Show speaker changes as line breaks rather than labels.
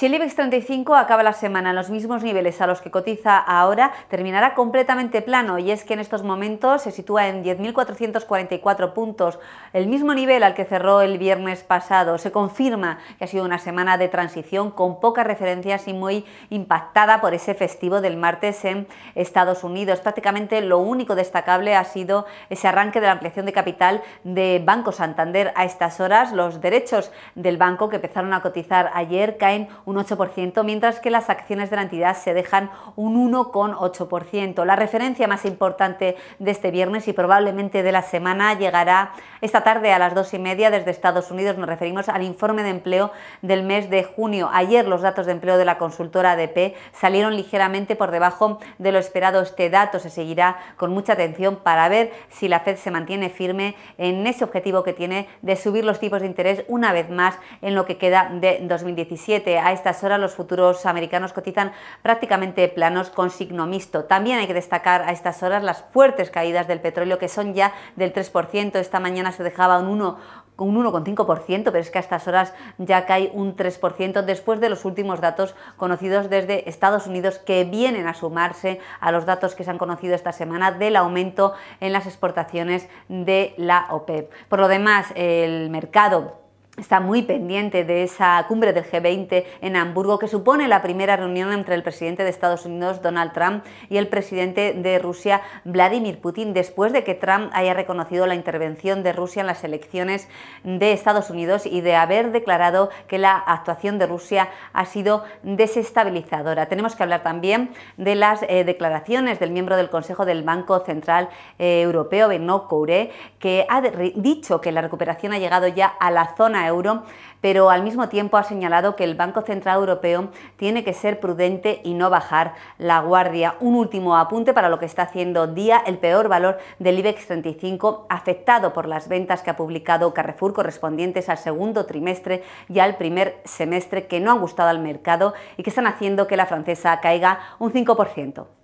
Si el IBEX 35 acaba la semana en los mismos niveles a los que cotiza ahora, terminará completamente plano y es que en estos momentos se sitúa en 10.444 puntos, el mismo nivel al que cerró el viernes pasado. Se confirma que ha sido una semana de transición con pocas referencias y muy impactada por ese festivo del martes en Estados Unidos. Prácticamente lo único destacable ha sido ese arranque de la ampliación de capital de Banco Santander. A estas horas los derechos del banco que empezaron a cotizar ayer caen un 8%, mientras que las acciones de la entidad se dejan un 1,8%. La referencia más importante de este viernes y probablemente de la semana llegará esta tarde a las dos y media desde Estados Unidos. Nos referimos al informe de empleo del mes de junio. Ayer los datos de empleo de la consultora ADP salieron ligeramente por debajo de lo esperado. Este dato se seguirá con mucha atención para ver si la Fed se mantiene firme en ese objetivo que tiene de subir los tipos de interés una vez más en lo que queda de 2017 estas horas los futuros americanos cotizan prácticamente planos con signo mixto. También hay que destacar a estas horas las fuertes caídas del petróleo que son ya del 3%. Esta mañana se dejaba un 1 un 1,5%, pero es que a estas horas ya cae un 3% después de los últimos datos conocidos desde Estados Unidos que vienen a sumarse a los datos que se han conocido esta semana del aumento en las exportaciones de la OPEP. E por lo demás, el mercado está muy pendiente de esa cumbre del G20 en Hamburgo, que supone la primera reunión entre el presidente de Estados Unidos, Donald Trump, y el presidente de Rusia, Vladimir Putin, después de que Trump haya reconocido la intervención de Rusia en las elecciones de Estados Unidos y de haber declarado que la actuación de Rusia ha sido desestabilizadora. Tenemos que hablar también de las eh, declaraciones del miembro del Consejo del Banco Central eh, Europeo, Benoît Couré, que ha dicho que la recuperación ha llegado ya a la zona pero al mismo tiempo ha señalado que el Banco Central Europeo tiene que ser prudente y no bajar la guardia. Un último apunte para lo que está haciendo día el peor valor del IBEX 35 afectado por las ventas que ha publicado Carrefour correspondientes al segundo trimestre y al primer semestre que no han gustado al mercado y que están haciendo que la francesa caiga un 5%.